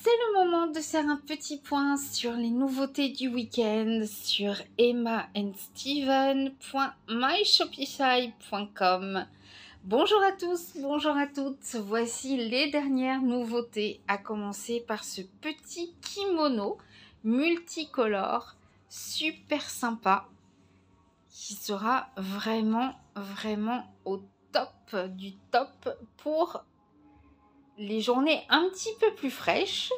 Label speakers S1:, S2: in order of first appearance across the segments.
S1: C'est le moment de faire un petit point sur les nouveautés du week-end sur Emma emmaandsteven.myshopify.com. Bonjour à tous, bonjour à toutes. Voici les dernières nouveautés, à commencer par ce petit kimono multicolore super sympa qui sera vraiment, vraiment au top du top pour les journées un petit peu plus fraîches.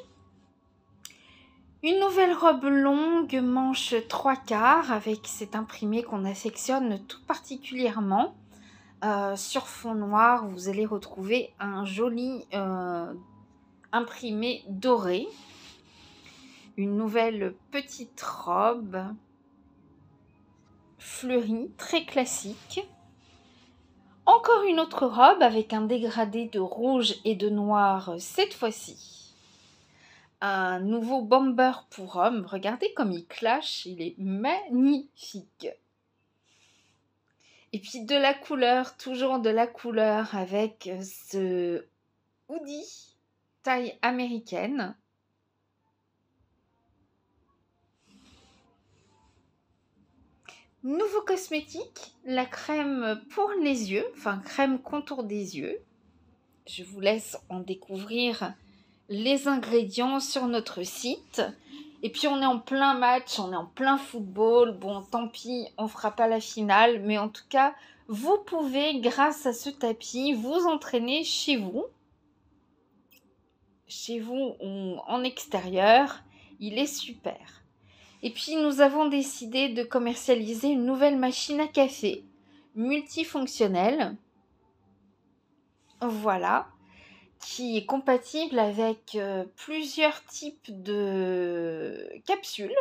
S1: Une nouvelle robe longue, manche trois quarts, avec cet imprimé qu'on affectionne tout particulièrement. Euh, sur fond noir, vous allez retrouver un joli euh, imprimé doré. Une nouvelle petite robe fleurie, très classique. Encore une autre robe avec un dégradé de rouge et de noir cette fois-ci. Un nouveau bomber pour homme. Regardez comme il clash, il est magnifique. Et puis de la couleur, toujours de la couleur avec ce hoodie taille américaine Nouveau cosmétique, la crème pour les yeux, enfin crème contour des yeux. Je vous laisse en découvrir les ingrédients sur notre site. Et puis on est en plein match, on est en plein football. Bon, tant pis, on fera pas la finale, mais en tout cas, vous pouvez, grâce à ce tapis, vous entraîner chez vous, chez vous ou en extérieur. Il est super. Et puis nous avons décidé de commercialiser une nouvelle machine à café multifonctionnelle. Voilà, qui est compatible avec euh, plusieurs types de capsules.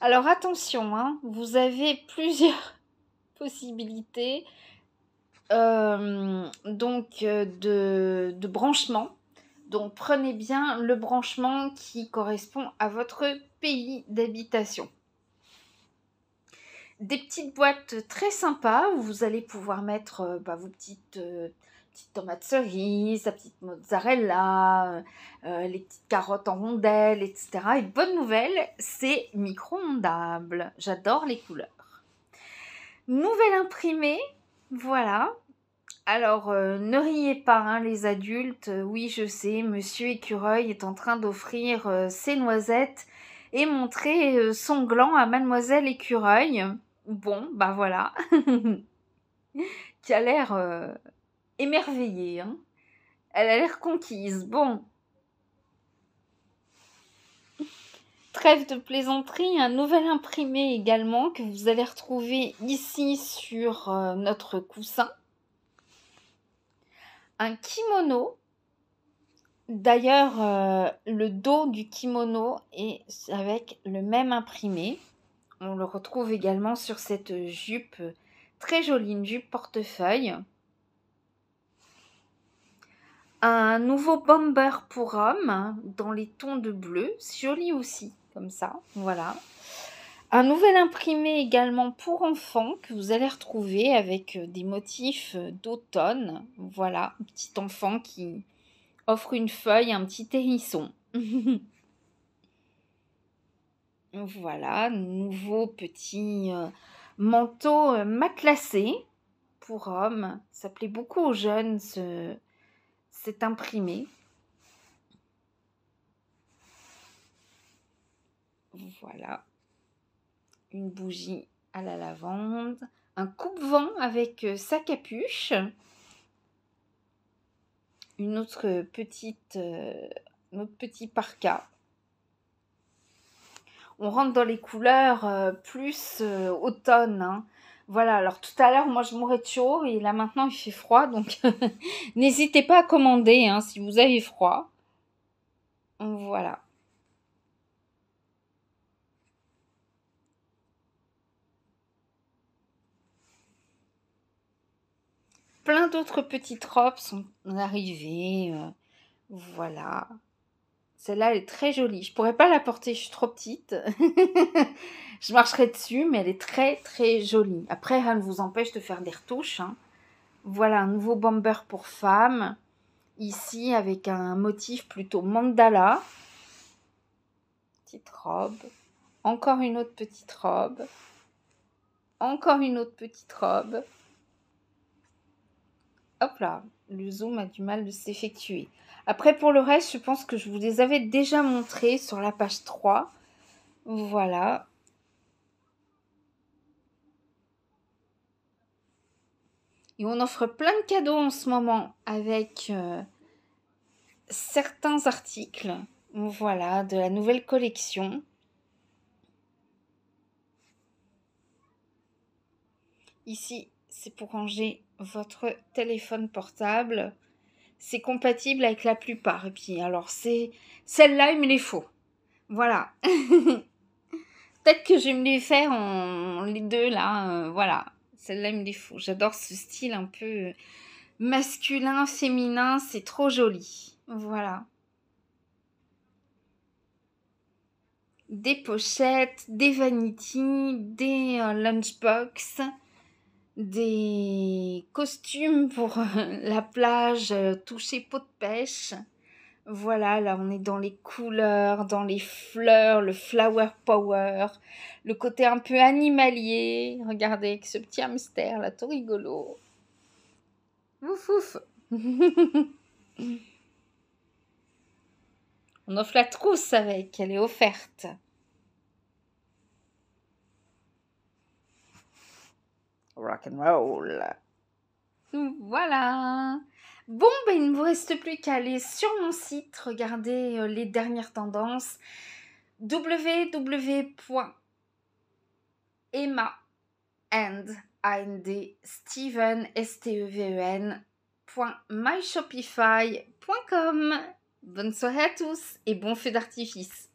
S1: Alors attention, hein. vous avez plusieurs possibilités euh, donc euh, de branchement donc prenez bien le branchement qui correspond à votre pays d'habitation. Des petites boîtes très sympas vous allez pouvoir mettre euh, bah, vos petites, euh, petites, tomates cerises, sa petite mozzarella, euh, les petites carottes en rondelles, etc. Et bonne nouvelle, c'est micro-ondable. J'adore les couleurs. Nouvelle imprimée, voilà, alors, euh, ne riez pas, hein, les adultes. Euh, oui, je sais, Monsieur Écureuil est en train d'offrir euh, ses noisettes et montrer son gland à Mademoiselle Écureuil. Bon, bah voilà. Qui a l'air émerveillée. Hein. Elle a l'air conquise. Bon. Trêve de plaisanterie, un nouvel imprimé également que vous allez retrouver ici sur notre coussin un kimono. D'ailleurs, euh, le dos du kimono est avec le même imprimé. On le retrouve également sur cette jupe, très jolie, une jupe portefeuille. Un nouveau bomber pour homme hein, dans les tons de bleu, joli aussi, comme ça, voilà. Un nouvel imprimé également pour enfants que vous allez retrouver avec euh, des motifs euh, d'automne. Voilà, un petit enfant qui offre une feuille, un petit hérisson. voilà, nouveau petit euh, manteau matelassé pour hommes. Ça plaît beaucoup aux jeunes, ce, cet imprimé. Voilà une bougie à la lavande, un coupe-vent avec euh, sa capuche, une autre petite, notre euh, petit parka. On rentre dans les couleurs euh, plus automne. Hein. Voilà, alors tout à l'heure, moi je mourais de chaud et là maintenant il fait froid, donc n'hésitez pas à commander hein, si vous avez froid. Voilà. plein d'autres petites robes sont arrivées. Euh, voilà. Celle-là, elle est très jolie. Je pourrais pas la porter, je suis trop petite. je marcherai dessus, mais elle est très très jolie. Après, rien ne vous empêche de faire des retouches. Hein. Voilà, un nouveau bomber pour femmes. Ici, avec un motif plutôt mandala. Petite robe. Encore une autre petite robe. Encore une autre petite robe. Hop là, le zoom a du mal de s'effectuer. Après, pour le reste, je pense que je vous les avais déjà montrés sur la page 3. Voilà. Et on offre plein de cadeaux en ce moment avec euh, certains articles. Voilà, de la nouvelle collection. Ici, c'est pour ranger votre téléphone portable. C'est compatible avec la plupart. Et puis, alors, c'est celle-là, il me les faut. Voilà. Peut-être que je vais me les faire en les deux, là. Euh, voilà. Celle-là, il me les faut. J'adore ce style un peu masculin, féminin. C'est trop joli. Voilà. Des pochettes, des vanities, des euh, lunchbox des costumes pour euh, la plage, euh, toucher peau de pêche. Voilà, là on est dans les couleurs, dans les fleurs, le flower power, le côté un peu animalier. Regardez ce petit hamster là, tout rigolo. Ouf ouf On offre la trousse avec, elle est offerte. roll. Voilà. Bon, ben il ne vous reste plus qu'à aller sur mon site, regarder euh, les dernières tendances www.emma and Steven Bonne soirée à tous et bon feu d'artifice.